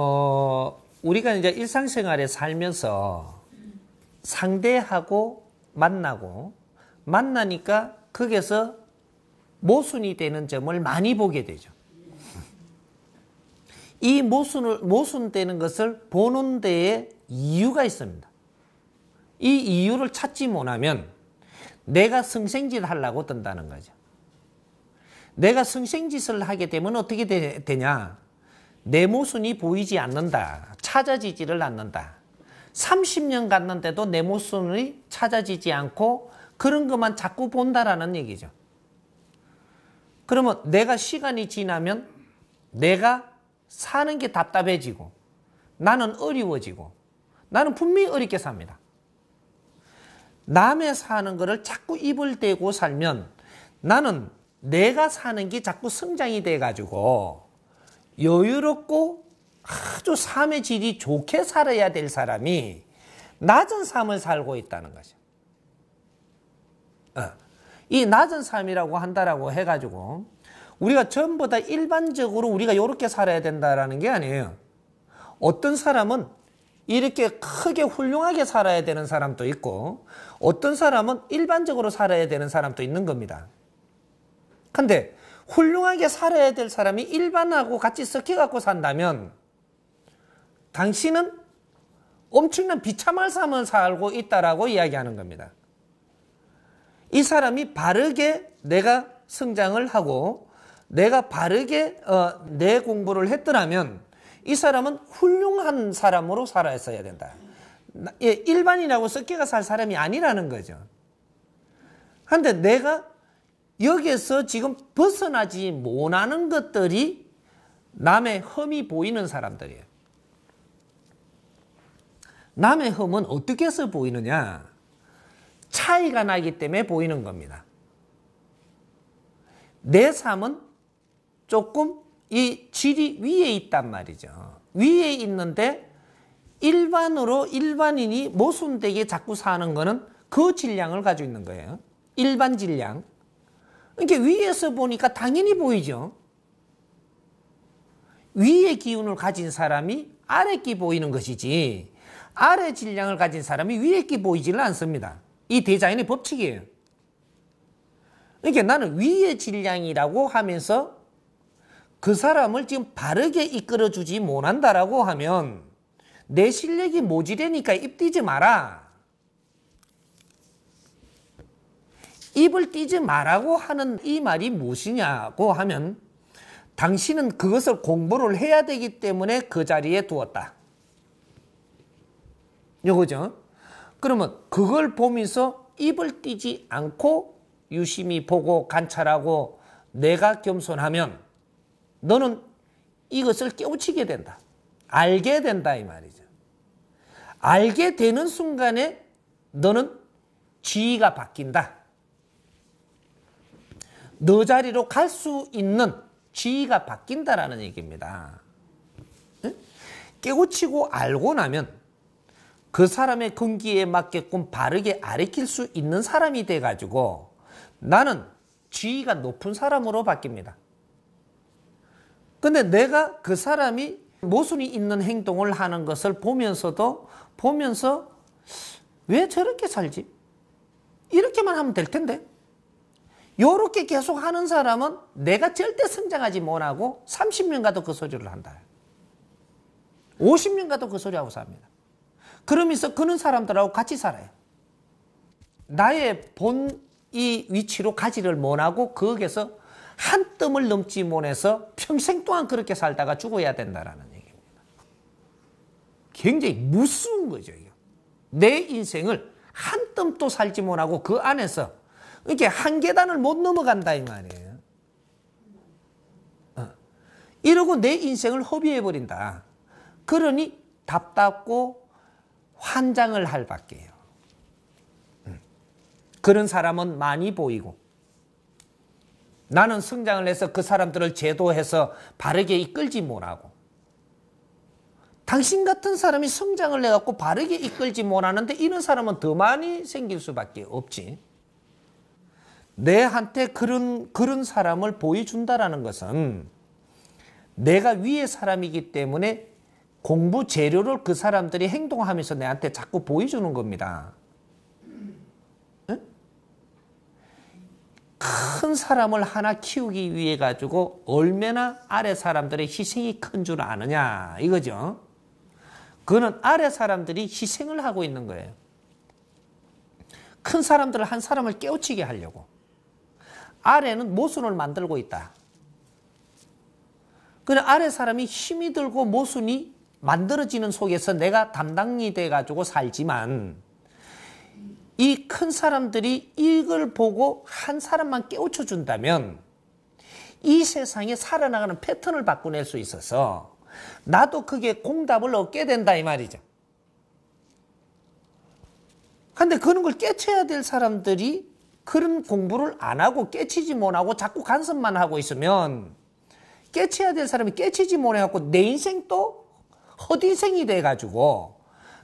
어, 우리가 이제 일상생활에 살면서 상대하고 만나고 만나니까 거기에서 모순이 되는 점을 많이 보게 되죠. 이 모순을, 모순되는 것을 보는 데에 이유가 있습니다. 이 이유를 찾지 못하면 내가 성생짓 하려고 든다는 거죠. 내가 성생짓을 하게 되면 어떻게 되, 냐내 모순이 보이지 않는다. 찾아지지를 않는다. 30년 갔는데도 내 모순이 찾아지지 않고 그런 것만 자꾸 본다라는 얘기죠. 그러면 내가 시간이 지나면 내가 사는 게 답답해지고 나는 어려워지고 나는 분명히 어렵게 삽니다. 남의 사는 거를 자꾸 입을 대고 살면 나는 내가 사는 게 자꾸 성장이 돼가지고 여유롭고 아주 삶의 질이 좋게 살아야 될 사람이 낮은 삶을 살고 있다는 거죠. 어. 이 낮은 삶이라고 한다라고 해가지고 우리가 전부 다 일반적으로 우리가 이렇게 살아야 된다라는 게 아니에요. 어떤 사람은 이렇게 크게 훌륭하게 살아야 되는 사람도 있고 어떤 사람은 일반적으로 살아야 되는 사람도 있는 겁니다. 근데 훌륭하게 살아야 될 사람이 일반하고 같이 섞여 갖고 산다면 당신은 엄청난 비참할 삶을 살고 있다라고 이야기하는 겁니다. 이 사람이 바르게 내가 성장을 하고 내가 바르게 어, 내 공부를 했더라면 이 사람은 훌륭한 사람으로 살아있어야 된다. 예, 일반인하고 섞여가 살 사람이 아니라는 거죠. 그런데 내가 여기에서 지금 벗어나지 못하는 것들이 남의 흠이 보이는 사람들이에요. 남의 흠은 어떻게 해서 보이느냐? 차이가 나기 때문에 보이는 겁니다. 내 삶은 조금 이 질이 위에 있단 말이죠. 위에 있는데 일반으로 일반인이 모순되게 자꾸 사는 거는 그 질량을 가지고 있는 거예요. 일반 질량. 이게 위에서 보니까 당연히 보이죠. 위의 기운을 가진 사람이 아래 끼 보이는 것이지 아래 질량을 가진 사람이 위에 끼 보이지는 않습니다. 이 디자인의 법칙이에요. 그러니까 나는 위의 질량이라고 하면서 그 사람을 지금 바르게 이끌어주지 못한다라고 하면 내 실력이 모지래니까 입뛰지 마라. 입을 띄지 말라고 하는 이 말이 무엇이냐고 하면 당신은 그것을 공부를 해야 되기 때문에 그 자리에 두었다. 요거죠. 그러면 그걸 보면서 입을 띄지 않고 유심히 보고 관찰하고 내가 겸손하면 너는 이것을 깨우치게 된다. 알게 된다 이 말이죠. 알게 되는 순간에 너는 지위가 바뀐다. 너 자리로 갈 수 있는 지위가 바뀐다라는 얘기입니다. 깨우치고 알고 나면 그 사람의 근기에 맞게끔 바르게 아리킬 수 있는 사람이 돼가지고 나는 지위가 높은 사람으로 바뀝니다. 근데 내가 그 사람이 모순이 있는 행동을 하는 것을 보면서도 보면서 왜 저렇게 살지? 이렇게만 하면 될 텐데. 요렇게 계속 하는 사람은 내가 절대 성장하지 못하고 30년 가도 그 소리를 한다. 50년 가도 그 소리하고 삽니다. 그러면서 그런 사람들하고 같이 살아요. 나의 본 이 위치로 가지를 못하고 거기에서 한 뜸을 넘지 못해서 평생 동안 그렇게 살다가 죽어야 된다라는 얘기입니다. 굉장히 무서운 거죠. 이거. 내 인생을 한 뜸도 살지 못하고 그 안에서 이렇게 한 계단을 못 넘어간다 이 말이에요. 어. 이러고 내 인생을 허비해버린다. 그러니 답답고 환장을 할 밖에요. 음. 그런 사람은 많이 보이고 나는 성장을 해서 그 사람들을 제도해서 바르게 이끌지 못하고 당신 같은 사람이 성장을 해갖고 바르게 이끌지 못하는데 이런 사람은 더 많이 생길 수밖에 없지. 내한테 그런 그런 사람을 보여준다라는 것은 내가 위의 사람이기 때문에 공부 재료를 그 사람들이 행동하면서 내한테 자꾸 보여주는 겁니다. 큰 사람을 하나 키우기 위해 가지고 얼마나 아래 사람들의 희생이 큰 줄 아느냐 이거죠. 그거는 아래 사람들이 희생을 하고 있는 거예요. 큰 사람들을 한 사람을 깨우치게 하려고. 아래는 모순을 만들고 있다. 그래 아래 사람이 힘이 들고 모순이 만들어지는 속에서 내가 담당이 돼가지고 살지만 이 큰 사람들이 이걸 보고 한 사람만 깨우쳐 준다면 이 세상에 살아나가는 패턴을 바꾸낼 수 있어서 나도 그게 공답을 얻게 된다 이 말이죠. 근데 그런 걸 깨쳐야 될 사람들이 그런 공부를 안 하고 깨치지 못하고 자꾸 간섭만 하고 있으면 깨쳐야 될 사람이 깨치지 못해갖고 내 인생 또 헛인생이 돼가지고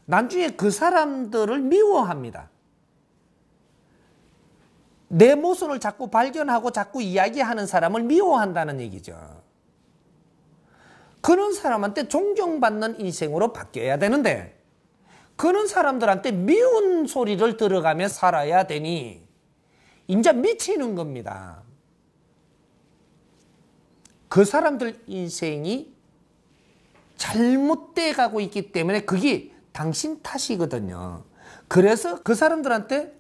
난중에그 사람들을 미워합니다. 내모순을 자꾸 발견하고 자꾸 이야기하는 사람을 미워한다는 얘기죠. 그런 사람한테 존경받는 인생으로 바뀌어야 되는데 그런 사람들한테 미운 소리를 들어가며 살아야 되니 인자 미치는 겁니다. 그 사람들 인생이 잘못돼 가고 있기 때문에 그게 당신 탓이거든요. 그래서 그 사람들한테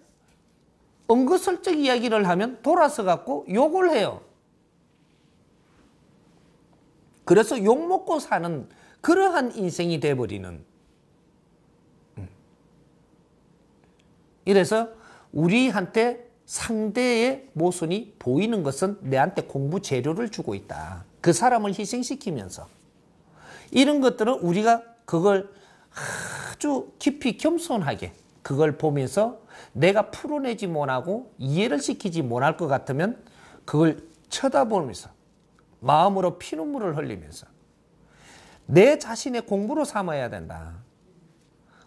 언거설적 이야기를 하면 돌아서 갖고 욕을 해요. 그래서 욕 먹고 사는 그러한 인생이 돼버리는. 음. 이래서 우리한테 상대의 모순이 보이는 것은 내한테 공부 재료를 주고 있다. 그 사람을 희생시키면서. 이런 것들은 우리가 그걸 아주 깊이 겸손하게 그걸 보면서 내가 풀어내지 못하고 이해를 시키지 못할 것 같으면 그걸 쳐다보면서 마음으로 피눈물을 흘리면서 내 자신의 공부로 삼아야 된다.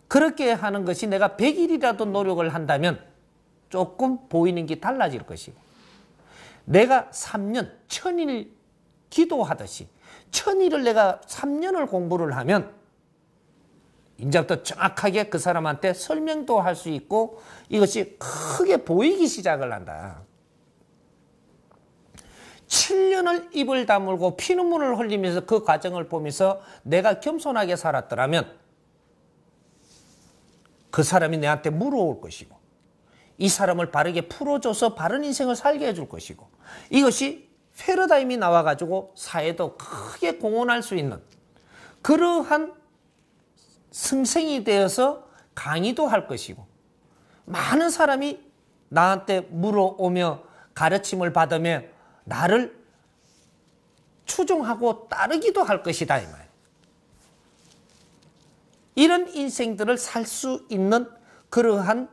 그렇게 하는 것이 내가 100일이라도 노력을 한다면 조금 보이는 게 달라질 것이고 내가 3년 천일 기도하듯이 천일을 내가 3년을 공부를 하면 인자부터 정확하게 그 사람한테 설명도 할 수 있고 이것이 크게 보이기 시작을 한다. 7년을 입을 다물고 피눈물을 흘리면서 그 과정을 보면서 내가 겸손하게 살았더라면 그 사람이 내한테 물어올 것이고 이 사람을 바르게 풀어줘서 바른 인생을 살게 해줄 것이고 이것이 패러다임이 나와가지고 사회도 크게 공헌할 수 있는 그러한 승생이 되어서 강의도 할 것이고 많은 사람이 나한테 물어오며 가르침을 받으며 나를 추종하고 따르기도 할 것이다 이 말. 이런 인생들을 살 수 있는 그러한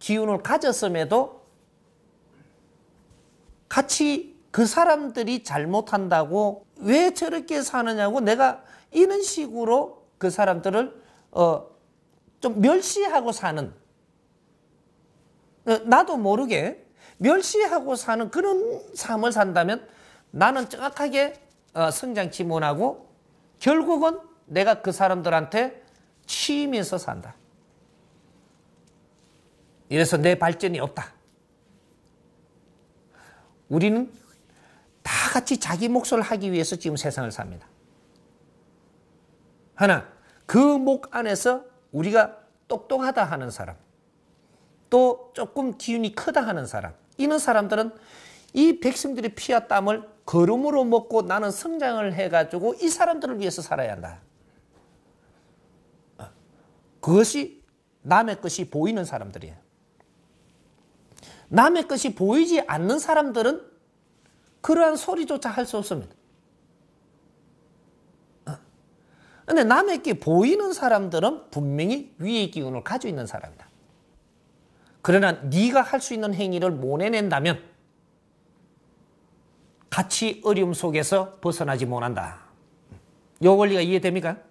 기운을 가졌음에도 같이 그 사람들이 잘못한다고 왜 저렇게 사느냐고 내가 이런 식으로 그 사람들을 어, 좀 멸시하고 사는 어, 나도 모르게 멸시하고 사는 그런 삶을 산다면 나는 정확하게 어, 성장치 못하고 결국은 내가 그 사람들한테 취이면서 산다. 이래서 내 발전이 없다. 우리는 다 같이 자기 목몫를 하기 위해서 지금 세상을 삽니다. 하나, 그 목 안에서 우리가 똑똑하다 하는 사람, 또 조금 기운이 크다 하는 사람, 이런 사람들은 이 백성들의 피와 땀을 걸음으로 먹고 나는 성장을 해가지고 이 사람들을 위해서 살아야 한다. 그것이 남의 것이 보이는 사람들이에요. 남의 것이 보이지 않는 사람들은 그러한 소리조차 할 수 없습니다. 어. 근데 남에게 보이는 사람들은 분명히 위의 기운을 가지고 있는 사람이다. 그러나 네가 할 수 있는 행위를 못해낸다면 같이 어려움 속에서 벗어나지 못한다. 요 원리가 이해됩니까?